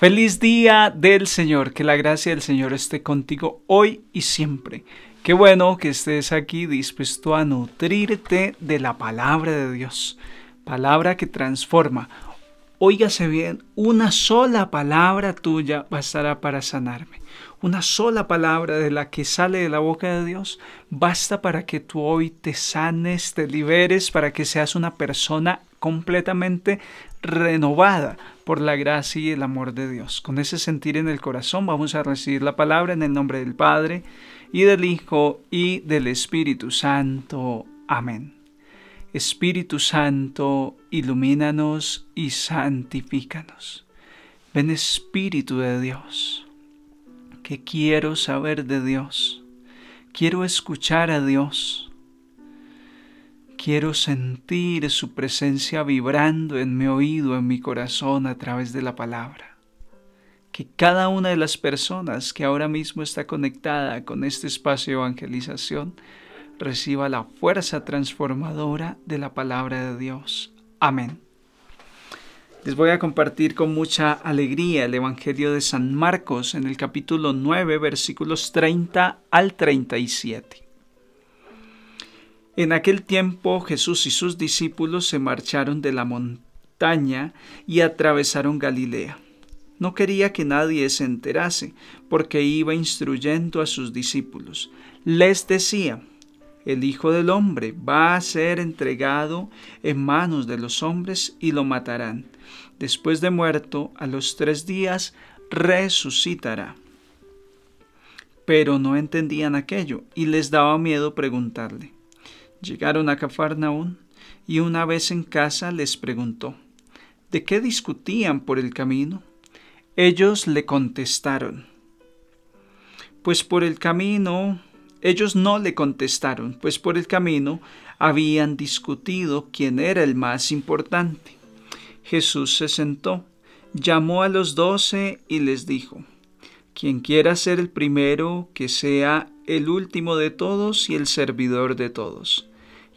Feliz día del Señor, que la gracia del Señor esté contigo hoy y siempre. Qué bueno que estés aquí dispuesto a nutrirte de la palabra de Dios, palabra que transforma. Óigase bien, una sola palabra tuya bastará para sanarme. Una sola palabra de la que sale de la boca de Dios basta para que tú hoy te sanes, te liberes, para que seas una persona completamente renovada por la gracia y el amor de Dios. Con ese sentir en el corazón vamos a recibir la palabra en el nombre del Padre y del Hijo y del Espíritu Santo. Amén. Espíritu Santo, ilumínanos y santifícanos. Ven Espíritu de Dios, que quiero saber de Dios, quiero escuchar a Dios Quiero sentir su presencia vibrando en mi oído, en mi corazón, a través de la palabra. Que cada una de las personas que ahora mismo está conectada con este espacio de evangelización reciba la fuerza transformadora de la palabra de Dios. Amén. Les voy a compartir con mucha alegría el Evangelio de San Marcos en el capítulo 9, versículos 30 al 37. En aquel tiempo Jesús y sus discípulos se marcharon de la montaña y atravesaron Galilea. No quería que nadie se enterase, porque iba instruyendo a sus discípulos. Les decía, el Hijo del Hombre va a ser entregado en manos de los hombres y lo matarán. Después de muerto, a los tres días resucitará. Pero no entendían aquello y les daba miedo preguntarle. Llegaron a Cafarnaún y una vez en casa les preguntó, ¿de qué discutían por el camino? Ellos le contestaron, pues por el camino, ellos no le contestaron, pues por el camino habían discutido quién era el más importante. Jesús se sentó, llamó a los doce y les dijo, quien quiera ser el primero, que sea el último de todos y el servidor de todos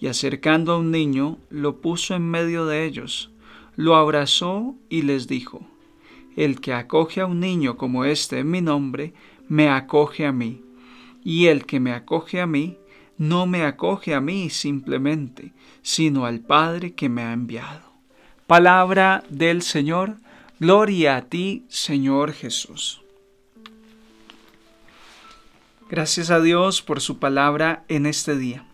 y acercando a un niño, lo puso en medio de ellos, lo abrazó y les dijo, El que acoge a un niño como este en mi nombre, me acoge a mí, y el que me acoge a mí, no me acoge a mí simplemente, sino al Padre que me ha enviado. Palabra del Señor, gloria a ti, Señor Jesús. Gracias a Dios por su palabra en este día.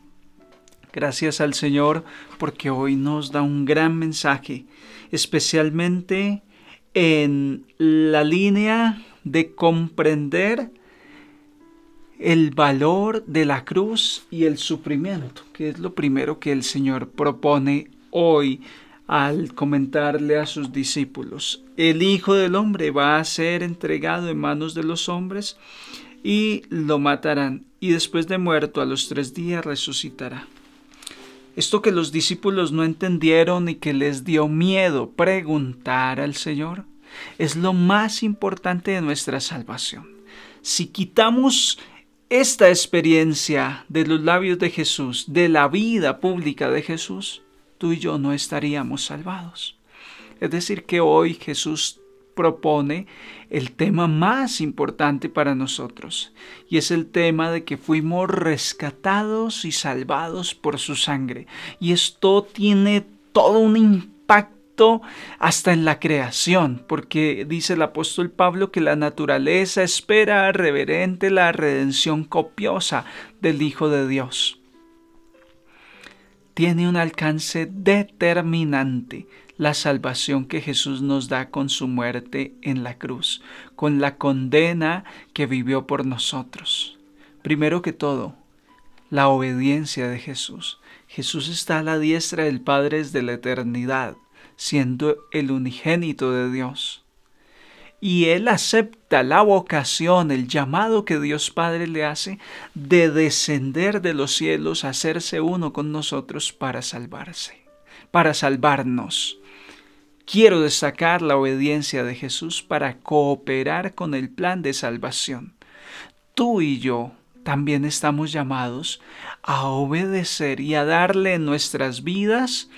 Gracias al Señor porque hoy nos da un gran mensaje, especialmente en la línea de comprender el valor de la cruz y el sufrimiento, que es lo primero que el Señor propone hoy al comentarle a sus discípulos. El Hijo del Hombre va a ser entregado en manos de los hombres y lo matarán, y después de muerto a los tres días resucitará esto que los discípulos no entendieron y que les dio miedo preguntar al Señor, es lo más importante de nuestra salvación. Si quitamos esta experiencia de los labios de Jesús, de la vida pública de Jesús, tú y yo no estaríamos salvados. Es decir, que hoy Jesús propone el tema más importante para nosotros, y es el tema de que fuimos rescatados y salvados por su sangre. Y esto tiene todo un impacto hasta en la creación, porque dice el apóstol Pablo que la naturaleza espera reverente la redención copiosa del Hijo de Dios. Tiene un alcance determinante la salvación que Jesús nos da con su muerte en la cruz, con la condena que vivió por nosotros. Primero que todo, la obediencia de Jesús. Jesús está a la diestra del Padre desde la eternidad, siendo el unigénito de Dios. Y Él acepta la vocación, el llamado que Dios Padre le hace de descender de los cielos, a hacerse uno con nosotros para salvarse para salvarnos. Quiero destacar la obediencia de Jesús para cooperar con el plan de salvación. Tú y yo también estamos llamados a obedecer y a darle en nuestras vidas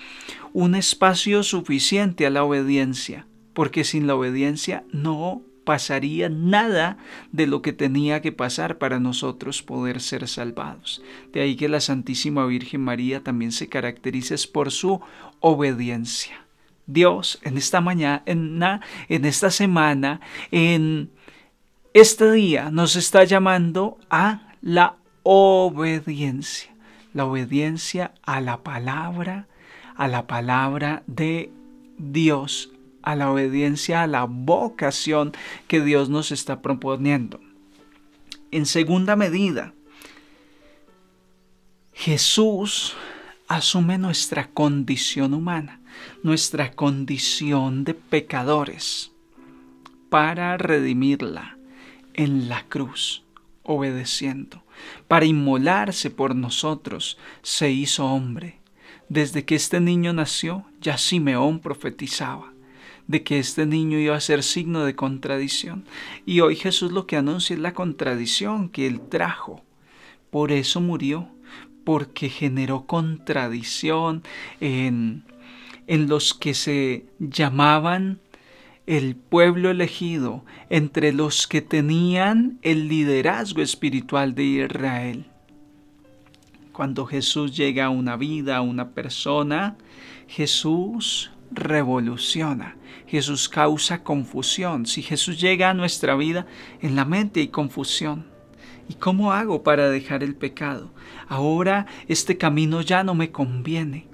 un espacio suficiente a la obediencia, porque sin la obediencia no pasaría nada de lo que tenía que pasar para nosotros poder ser salvados. De ahí que la Santísima Virgen María también se caracteriza por su obediencia. Dios en esta mañana, en, en esta semana, en este día nos está llamando a la obediencia, la obediencia a la palabra, a la palabra de Dios, a la obediencia, a la vocación que Dios nos está proponiendo. En segunda medida, Jesús asume nuestra condición humana, nuestra condición de pecadores, para redimirla en la cruz, obedeciendo. Para inmolarse por nosotros, se hizo hombre. Desde que este niño nació, ya Simeón profetizaba de que este niño iba a ser signo de contradicción. Y hoy Jesús lo que anuncia es la contradicción que él trajo. Por eso murió, porque generó contradicción en, en los que se llamaban el pueblo elegido, entre los que tenían el liderazgo espiritual de Israel. Cuando Jesús llega a una vida, a una persona, Jesús revoluciona. Jesús causa confusión. Si Jesús llega a nuestra vida, en la mente y confusión. ¿Y cómo hago para dejar el pecado? Ahora este camino ya no me conviene.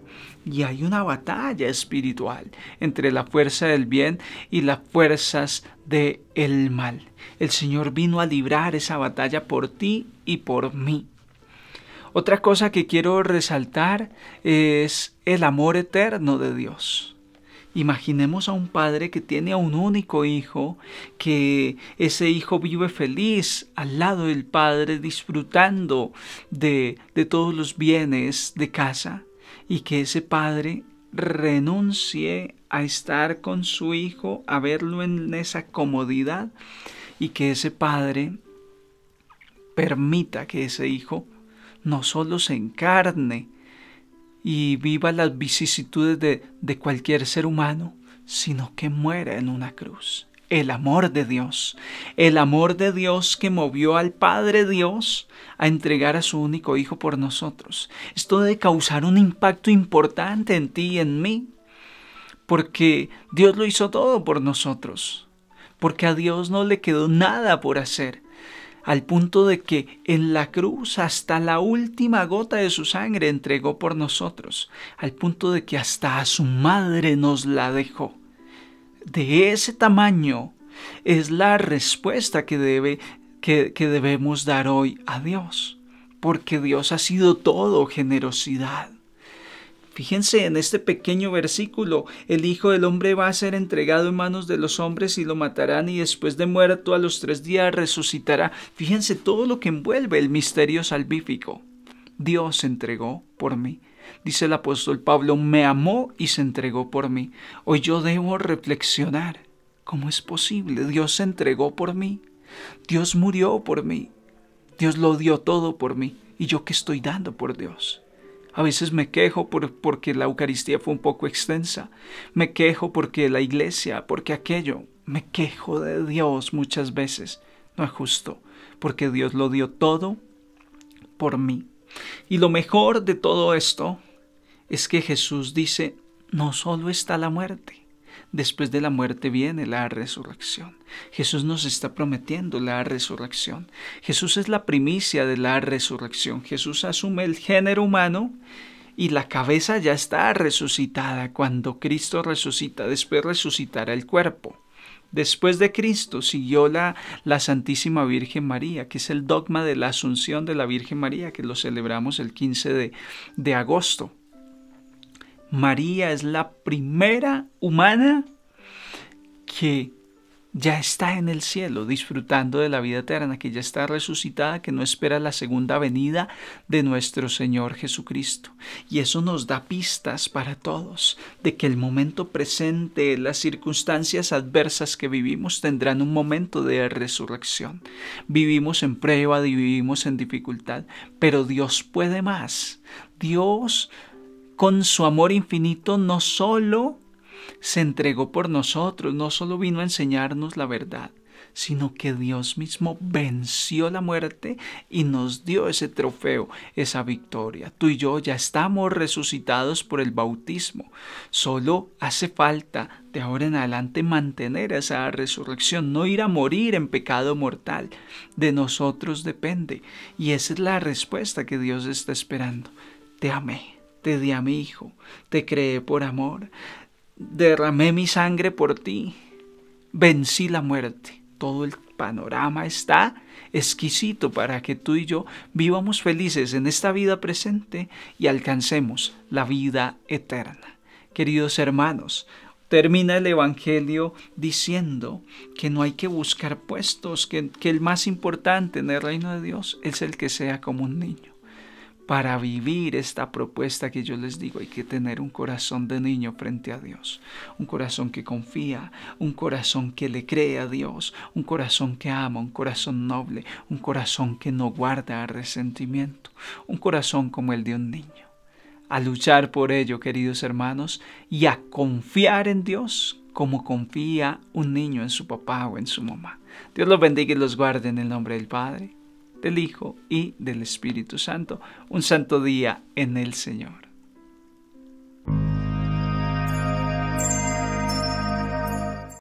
Y hay una batalla espiritual entre la fuerza del bien y las fuerzas del el mal. El Señor vino a librar esa batalla por ti y por mí. Otra cosa que quiero resaltar es el amor eterno de Dios. Imaginemos a un padre que tiene a un único hijo, que ese hijo vive feliz al lado del padre, disfrutando de, todos los bienes de casa, y que ese padre renuncie a estar con su hijo, a verlo en esa comodidad, y que ese padre permita que ese hijo no solo se encarne, y viva las vicisitudes de, de cualquier ser humano, sino que muera en una cruz. El amor de Dios, el amor de Dios que movió al Padre Dios a entregar a su único Hijo por nosotros. Esto debe causar un impacto importante en ti y en mí, porque Dios lo hizo todo por nosotros, porque a Dios no le quedó nada por hacer, al punto de que en la cruz hasta la última gota de su sangre entregó por nosotros, al punto de que hasta a su madre nos la dejó. De ese tamaño es la respuesta que, debe, que debemos dar hoy a Dios, porque Dios ha sido todo generosidad. Fíjense en este pequeño versículo, el Hijo del Hombre va a ser entregado en manos de los hombres y lo matarán y después de muerto a los tres días resucitará. Fíjense todo lo que envuelve el misterio salvífico. Dios se entregó por mí. Dice el apóstol Pablo, me amó y se entregó por mí. Hoy yo debo reflexionar. ¿Cómo es posible? Dios se entregó por mí. Dios murió por mí. Dios lo dio todo por mí. ¿Y yo qué estoy dando por Dios? A veces me quejo porque la Eucaristía fue un poco extensa. Me quejo porque la iglesia, porque aquello. Me quejo de Dios muchas veces. No es justo, porque Dios lo dio todo por mí. Y lo mejor de todo esto es que Jesús dice, no solo está la muerte, Después de la muerte viene la resurrección. Jesús nos está prometiendo la resurrección. Jesús es la primicia de la resurrección. Jesús asume el género humano y la cabeza ya está resucitada. Cuando Cristo resucita, después resucitará el cuerpo. Después de Cristo siguió la, Santísima Virgen María, que es el dogma de la Asunción de la Virgen María, que lo celebramos el 15 de agosto. María es la primera humana que ya está en el cielo disfrutando de la vida eterna, que ya está resucitada, que no espera la segunda venida de nuestro Señor Jesucristo. Y eso nos da pistas para todos de que el momento presente, las circunstancias adversas que vivimos tendrán un momento de resurrección. Vivimos en prueba, y vivimos en dificultad, pero Dios puede más. Dios con su amor infinito no solo se entregó por nosotros, no solo vino a enseñarnos la verdad, sino que Dios mismo venció la muerte y nos dio ese trofeo, esa victoria. Tú y yo ya estamos resucitados por el bautismo. Solo hace falta de ahora en adelante mantener esa resurrección, no ir a morir en pecado mortal. De nosotros depende. Y esa es la respuesta que Dios está esperando. Te amé te di a mi Hijo, te creé por amor, derramé mi sangre por ti, vencí la muerte. Todo el panorama está exquisito para que tú y yo vivamos felices en esta vida presente y alcancemos la vida eterna. Queridos hermanos, termina el Evangelio diciendo que no hay que buscar puestos, que, que el más importante en el reino de Dios es el que sea como un niño para vivir esta propuesta que yo les digo, hay que tener un corazón de niño frente a Dios, un corazón que confía, un corazón que le cree a Dios, un corazón que ama, un corazón noble, un corazón que no guarda resentimiento, un corazón como el de un niño. A luchar por ello, queridos hermanos, y a confiar en Dios como confía un niño en su papá o en su mamá. Dios los bendiga y los guarde en el nombre del Padre del Hijo y del Espíritu Santo. Un santo día en el Señor.